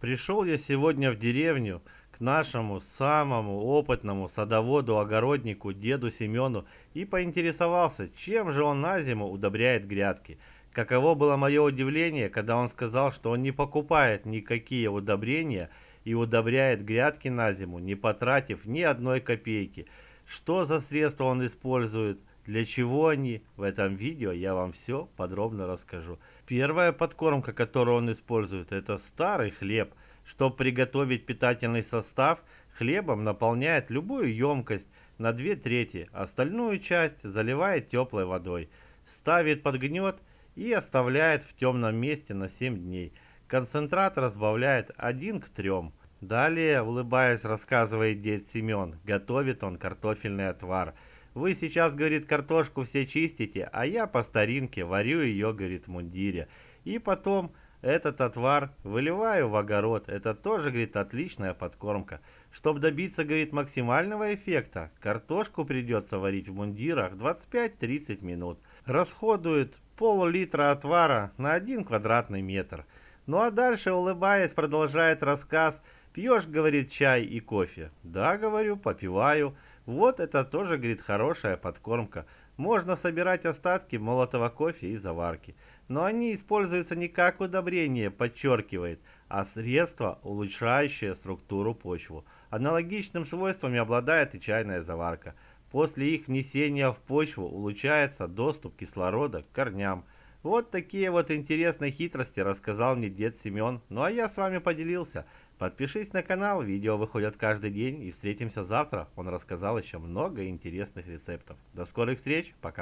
Пришел я сегодня в деревню к нашему самому опытному садоводу-огороднику деду Семену и поинтересовался, чем же он на зиму удобряет грядки. Каково было мое удивление, когда он сказал, что он не покупает никакие удобрения и удобряет грядки на зиму, не потратив ни одной копейки. Что за средства он использует, для чего они в этом видео, я вам все подробно расскажу. Первая подкормка, которую он использует, это старый хлеб. Чтобы приготовить питательный состав, хлебом наполняет любую емкость на две трети, остальную часть заливает теплой водой, ставит под гнет и оставляет в темном месте на 7 дней. Концентрат разбавляет 1 к 3. Далее, улыбаясь, рассказывает дед Семен, готовит он картофельный отвар – вы сейчас, говорит, картошку все чистите, а я по старинке варю ее, говорит, в мундире. И потом этот отвар выливаю в огород. Это тоже, говорит, отличная подкормка. Чтобы добиться, говорит, максимального эффекта, картошку придется варить в мундирах 25-30 минут. Расходует пол-литра отвара на один квадратный метр. Ну а дальше, улыбаясь, продолжает рассказ. Пьешь, говорит, чай и кофе. Да, говорю, попиваю. Вот это тоже, говорит, хорошая подкормка. Можно собирать остатки молотого кофе и заварки. Но они используются не как удобрение, подчеркивает, а средство, улучшающее структуру почву. Аналогичным свойствами обладает и чайная заварка. После их внесения в почву улучшается доступ кислорода к корням. Вот такие вот интересные хитрости рассказал мне дед Семен. Ну а я с вами поделился. Подпишись на канал, видео выходят каждый день и встретимся завтра. Он рассказал еще много интересных рецептов. До скорых встреч, пока-пока,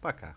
пока. -пока, пока.